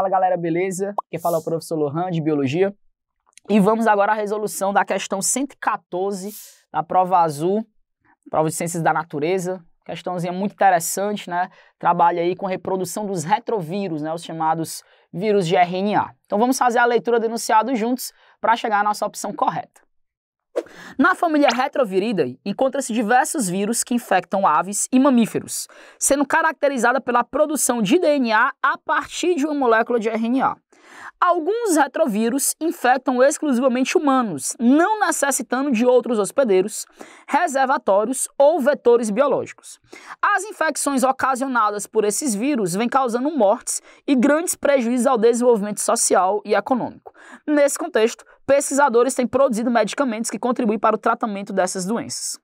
Fala galera, beleza? Quem fala é o professor Lohan de Biologia. E vamos agora à resolução da questão 114 da prova azul, prova de ciências da natureza. Questãozinha muito interessante, né? Trabalha aí com reprodução dos retrovírus, né? Os chamados vírus de RNA. Então vamos fazer a leitura do enunciado juntos para chegar à nossa opção correta. Na família Retroviridae, encontra-se diversos vírus que infectam aves e mamíferos, sendo caracterizada pela produção de DNA a partir de uma molécula de RNA. Alguns retrovírus infectam exclusivamente humanos, não necessitando de outros hospedeiros, reservatórios ou vetores biológicos. As infecções ocasionadas por esses vírus vêm causando mortes e grandes prejuízos ao desenvolvimento social e econômico. Nesse contexto, pesquisadores têm produzido medicamentos que contribuem para o tratamento dessas doenças.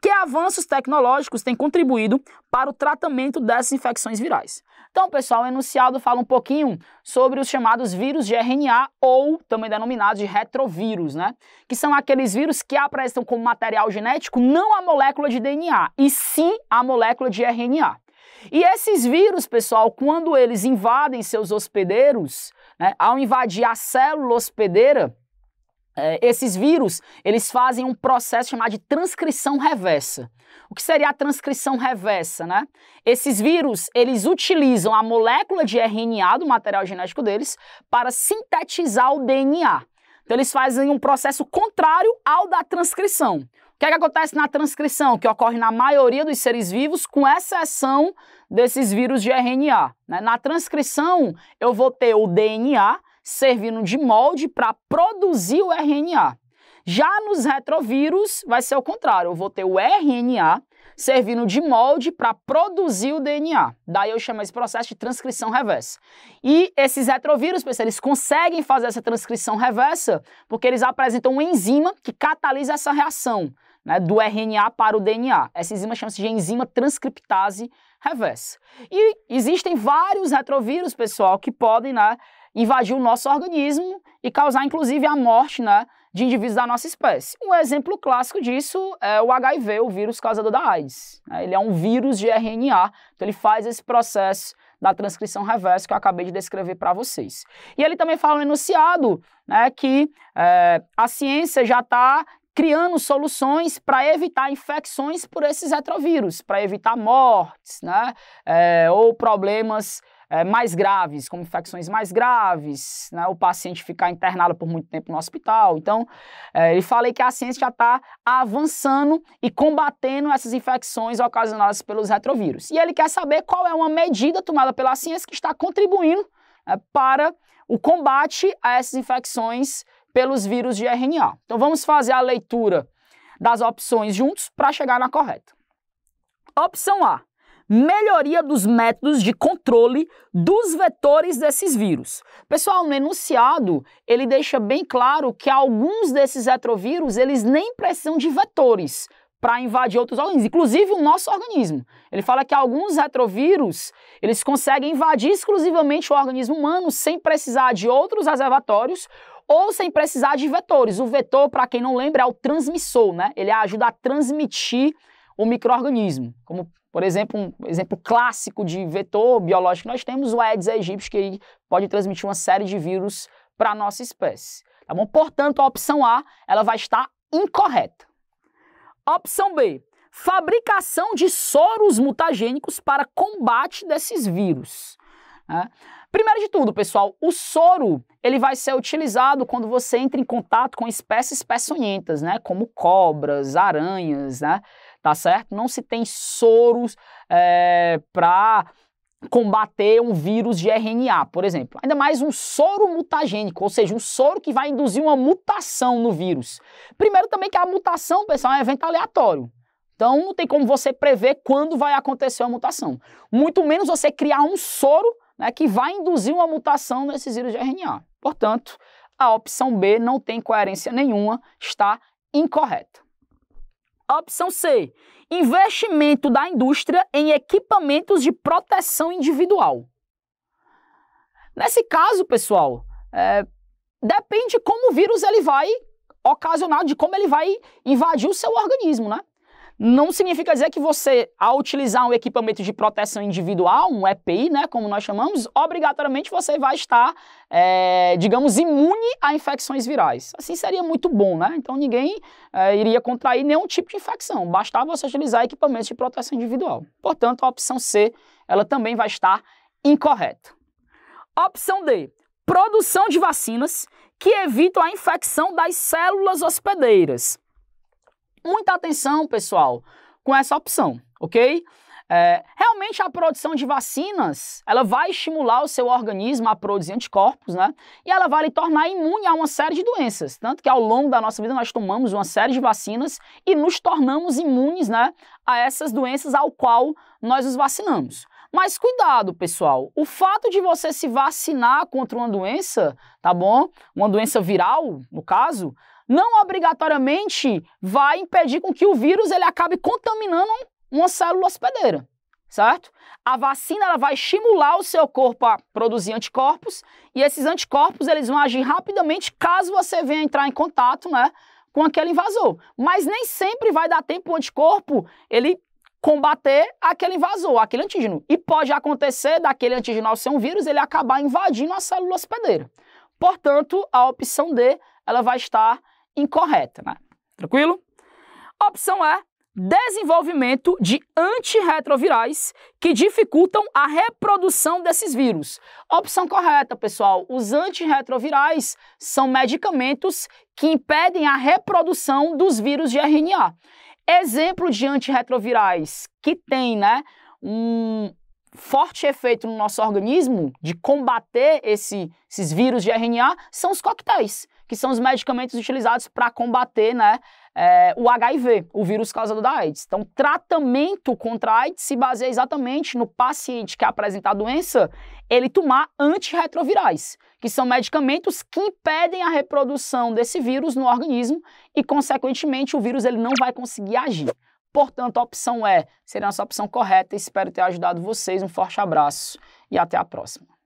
Que avanços tecnológicos têm contribuído para o tratamento dessas infecções virais? Então, pessoal, o enunciado fala um pouquinho sobre os chamados vírus de RNA ou também denominados de retrovírus, né? Que são aqueles vírus que apresentam como material genético não a molécula de DNA, e sim a molécula de RNA. E esses vírus, pessoal, quando eles invadem seus hospedeiros, né, ao invadir a célula hospedeira, é, esses vírus, eles fazem um processo chamado de transcrição reversa. O que seria a transcrição reversa, né? Esses vírus, eles utilizam a molécula de RNA do material genético deles para sintetizar o DNA. Então eles fazem um processo contrário ao da transcrição que, é que acontece na transcrição, que ocorre na maioria dos seres vivos, com exceção desses vírus de RNA? Né? Na transcrição, eu vou ter o DNA servindo de molde para produzir o RNA. Já nos retrovírus, vai ser o contrário, eu vou ter o RNA servindo de molde para produzir o DNA. Daí eu chamo esse processo de transcrição reversa. E esses retrovírus, pessoal, eles conseguem fazer essa transcrição reversa porque eles apresentam uma enzima que catalisa essa reação né, do RNA para o DNA. Essa enzima chama-se de enzima transcriptase reversa. E existem vários retrovírus, pessoal, que podem né, invadir o nosso organismo e causar, inclusive, a morte né, de indivíduos da nossa espécie. Um exemplo clássico disso é o HIV, o vírus causador da AIDS. Né. Ele é um vírus de RNA, então ele faz esse processo da transcrição reversa que eu acabei de descrever para vocês. E ele também fala no enunciado né, que é, a ciência já está criando soluções para evitar infecções por esses retrovírus, para evitar mortes, né? É, ou problemas é, mais graves, como infecções mais graves, né? o paciente ficar internado por muito tempo no hospital. Então, é, ele falei que a ciência já está avançando e combatendo essas infecções ocasionadas pelos retrovírus. E ele quer saber qual é uma medida tomada pela ciência que está contribuindo é, para o combate a essas infecções pelos vírus de RNA. Então vamos fazer a leitura das opções juntos para chegar na correta. Opção A: melhoria dos métodos de controle dos vetores desses vírus. Pessoal, no enunciado, ele deixa bem claro que alguns desses retrovírus, eles nem precisam de vetores para invadir outros organismos, inclusive o nosso organismo. Ele fala que alguns retrovírus, eles conseguem invadir exclusivamente o organismo humano sem precisar de outros reservatórios ou sem precisar de vetores. O vetor, para quem não lembra, é o transmissor, né? Ele ajuda a transmitir o microorganismo. Como, por exemplo, um exemplo clássico de vetor biológico que nós temos, o Aedes aegypti, que pode transmitir uma série de vírus para a nossa espécie. Tá bom? Portanto, a opção A, ela vai estar incorreta. Opção B, fabricação de soros mutagênicos para combate desses vírus. Né? Primeiro de tudo, pessoal, o soro ele vai ser utilizado quando você entra em contato com espécies peçonhentas, né? Como cobras, aranhas, né? Tá certo? Não se tem soros é, eh, para combater um vírus de RNA, por exemplo. Ainda mais um soro mutagênico, ou seja, um soro que vai induzir uma mutação no vírus. Primeiro também que a mutação, pessoal, é um evento aleatório. Então não tem como você prever quando vai acontecer a mutação. Muito menos você criar um soro né, que vai induzir uma mutação nesses vírus de RNA. Portanto, a opção B não tem coerência nenhuma, está incorreta. A opção C, investimento da indústria em equipamentos de proteção individual. Nesse caso, pessoal, é, depende como o vírus ele vai ocasionar, de como ele vai invadir o seu organismo, né? Não significa dizer que você, ao utilizar um equipamento de proteção individual, um EPI, né, como nós chamamos, obrigatoriamente você vai estar, é, digamos, imune a infecções virais. Assim seria muito bom, né? Então ninguém é, iria contrair nenhum tipo de infecção. Bastava você utilizar equipamentos de proteção individual. Portanto, a opção C, ela também vai estar incorreta. Opção D, produção de vacinas que evitam a infecção das células hospedeiras muita atenção, pessoal, com essa opção, ok? É, realmente a produção de vacinas, ela vai estimular o seu organismo a produzir anticorpos, né? E ela vai lhe tornar imune a uma série de doenças. Tanto que ao longo da nossa vida nós tomamos uma série de vacinas e nos tornamos imunes, né? A essas doenças ao qual nós nos vacinamos. Mas cuidado, pessoal. O fato de você se vacinar contra uma doença, tá bom? Uma doença viral, no caso, não obrigatoriamente vai impedir com que o vírus ele acabe contaminando uma célula hospedeira, certo? A vacina ela vai estimular o seu corpo a produzir anticorpos e esses anticorpos eles vão agir rapidamente caso você venha entrar em contato, né, com aquele invasor. Mas nem sempre vai dar tempo o anticorpo ele combater aquele invasor, aquele antígeno. E pode acontecer daquele antígeno ao ser um vírus ele acabar invadindo a célula hospedeira. Portanto, a opção D ela vai estar incorreta, né? Tranquilo? Opção é desenvolvimento de antirretrovirais que dificultam a reprodução desses vírus. Opção correta, pessoal. Os antirretrovirais são medicamentos que impedem a reprodução dos vírus de RNA. Exemplo de antirretrovirais que tem, né, um, forte efeito no nosso organismo de combater esse, esses vírus de RNA são os coquetéis, que são os medicamentos utilizados para combater né, é, o HIV, o vírus causador da AIDS. Então, tratamento contra a AIDS se baseia exatamente no paciente que apresenta a doença, ele tomar antirretrovirais, que são medicamentos que impedem a reprodução desse vírus no organismo e, consequentemente, o vírus ele não vai conseguir agir. Portanto, a opção é, seria a nossa opção correta. Espero ter ajudado vocês. Um forte abraço e até a próxima.